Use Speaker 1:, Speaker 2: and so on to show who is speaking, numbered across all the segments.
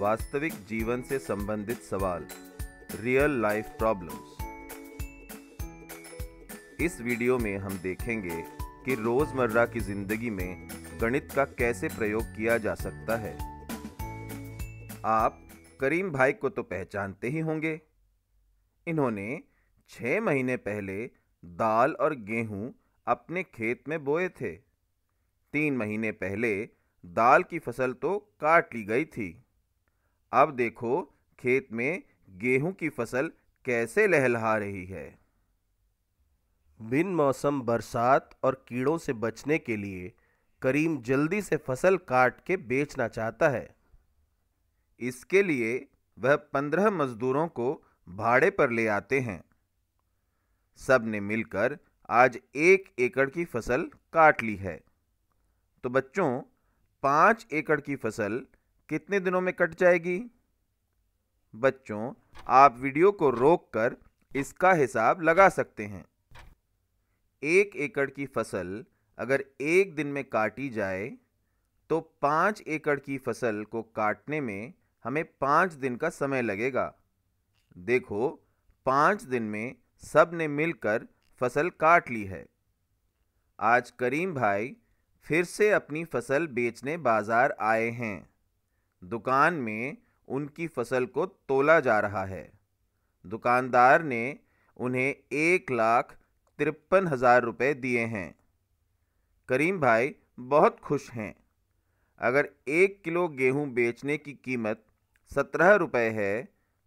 Speaker 1: वास्तविक जीवन से संबंधित सवाल रियल लाइफ प्रॉब्लम्स इस वीडियो में हम देखेंगे कि रोजमर्रा की जिंदगी में गणित का कैसे प्रयोग किया जा सकता है आप करीम भाई को तो पहचानते ही होंगे इन्होंने छह महीने पहले दाल और गेहूं अपने खेत में बोए थे तीन महीने पहले दाल की फसल तो काट ली गई थी अब देखो खेत में गेहूं की फसल कैसे लहलहा रही है बिन मौसम बरसात और कीड़ों से बचने के लिए करीम जल्दी से फसल काट के बेचना चाहता है इसके लिए वह पंद्रह मजदूरों को भाड़े पर ले आते हैं सब ने मिलकर आज एक एकड़ की फसल काट ली है तो बच्चों पांच एकड़ की फसल कितने दिनों में कट जाएगी बच्चों आप वीडियो को रोककर इसका हिसाब लगा सकते हैं एक एकड़ की फसल अगर एक दिन में काटी जाए तो पाँच एकड़ की फसल को काटने में हमें पाँच दिन का समय लगेगा देखो पाँच दिन में सब ने मिलकर फसल काट ली है आज करीम भाई फिर से अपनी फसल बेचने बाज़ार आए हैं दुकान में उनकी फसल को तोला जा रहा है दुकानदार ने उन्हें एक लाख तिरपन हज़ार रुपये दिए हैं करीम भाई बहुत खुश हैं अगर एक किलो गेहूं बेचने की कीमत सत्रह रुपये है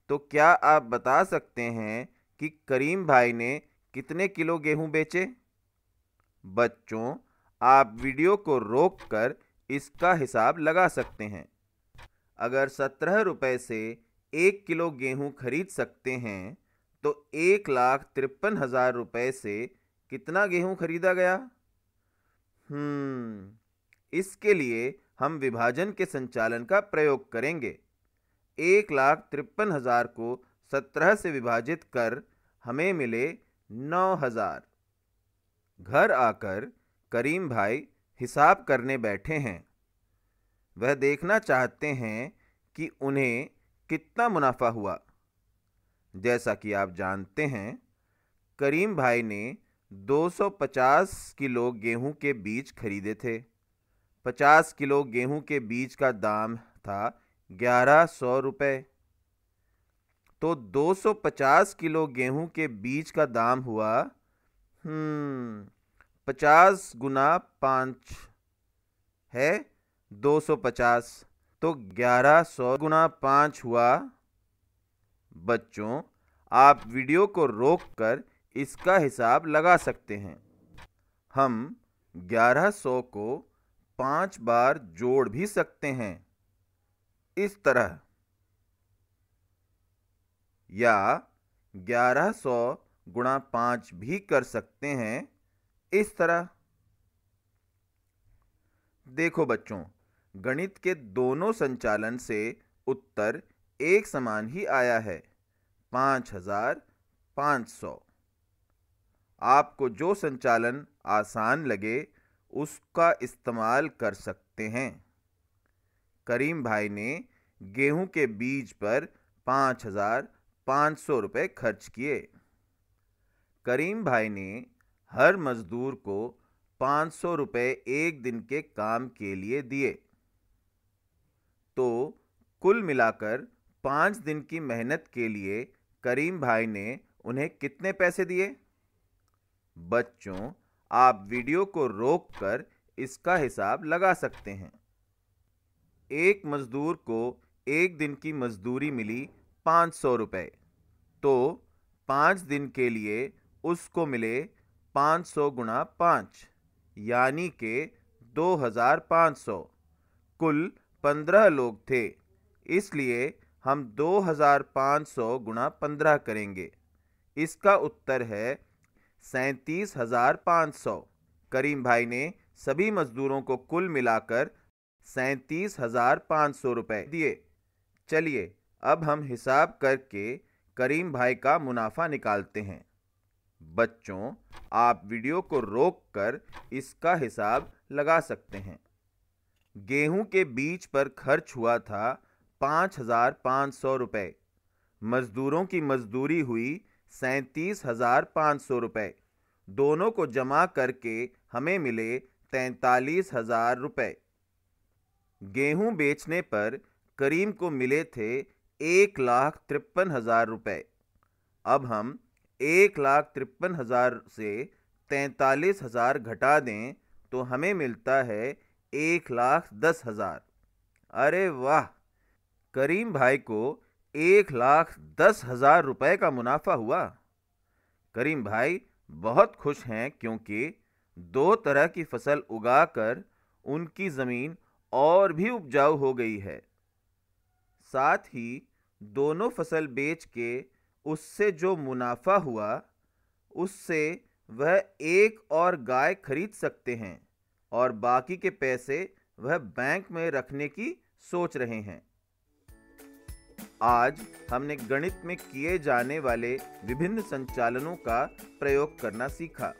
Speaker 1: तो क्या आप बता सकते हैं कि करीम भाई ने कितने किलो गेहूं बेचे बच्चों आप वीडियो को रोककर इसका हिसाब लगा सकते हैं अगर सत्रह रुपये से एक किलो गेहूं खरीद सकते हैं तो एक लाख तिरपन हज़ार रुपये से कितना गेहूं खरीदा गया हम्म इसके लिए हम विभाजन के संचालन का प्रयोग करेंगे एक लाख तिरपन हज़ार को सत्रह से विभाजित कर हमें मिले नौ हज़ार घर आकर करीम भाई हिसाब करने बैठे हैं वह देखना चाहते हैं कि उन्हें कितना मुनाफा हुआ जैसा कि आप जानते हैं करीम भाई ने 250 किलो गेहूं के बीज खरीदे थे 50 किलो गेहूं के बीज का दाम था ग्यारह सौ रुपये तो 250 किलो गेहूं के बीज का दाम हुआ हम्म, पचास गुना पाँच है 250 तो 1100 गुना पाँच हुआ बच्चों आप वीडियो को रोककर इसका हिसाब लगा सकते हैं हम 1100 को पाँच बार जोड़ भी सकते हैं इस तरह या 1100 गुणा पाँच भी कर सकते हैं इस तरह देखो बच्चों गणित के दोनों संचालन से उत्तर एक समान ही आया है पाँच हजार पाँच सौ आपको जो संचालन आसान लगे उसका इस्तेमाल कर सकते हैं करीम भाई ने गेहूं के बीज पर पाँच हजार पाँच सौ रुपये खर्च किए करीम भाई ने हर मज़दूर को पाँच सौ रुपये एक दिन के काम के लिए दिए तो कुल मिलाकर पाँच दिन की मेहनत के लिए करीम भाई ने उन्हें कितने पैसे दिए बच्चों आप वीडियो को रोक कर इसका हिसाब लगा सकते हैं एक मज़दूर को एक दिन की मज़दूरी मिली पाँच सौ रुपये तो पाँच दिन के लिए उसको मिले पाँच सौ गुणा पाँच यानी के दो हज़ार पाँच सौ कुल पंद्रह लोग थे इसलिए हम दो हजार पाँच सौ गुणा पंद्रह करेंगे इसका उत्तर है सैंतीस हज़ार पाँच सौ करीम भाई ने सभी मज़दूरों को कुल मिलाकर सैंतीस हज़ार पाँच सौ रुपये दिए चलिए अब हम हिसाब करके करीम भाई का मुनाफा निकालते हैं बच्चों आप वीडियो को रोक कर इसका हिसाब लगा सकते हैं गेहूं के बीज पर खर्च हुआ था पाँच हजार पाँच सौ रुपये मजदूरों की मजदूरी हुई सैंतीस हजार पाँच सौ रुपये दोनों को जमा करके हमें मिले तैंतालीस हजार रुपये गेहूं बेचने पर करीम को मिले थे एक लाख तिरपन हजार रुपये अब हम एक लाख तिरपन हजार से तैंतालीस हजार घटा दें तो हमें मिलता है एक लाख दस हजार अरे वाह करीम भाई को एक लाख दस हजार रुपये का मुनाफा हुआ करीम भाई बहुत खुश हैं क्योंकि दो तरह की फसल उगाकर उनकी ज़मीन और भी उपजाऊ हो गई है साथ ही दोनों फसल बेच के उससे जो मुनाफा हुआ उससे वह एक और गाय खरीद सकते हैं और बाकी के पैसे वह बैंक में रखने की सोच रहे हैं आज हमने गणित में किए जाने वाले विभिन्न संचालनों का प्रयोग करना सीखा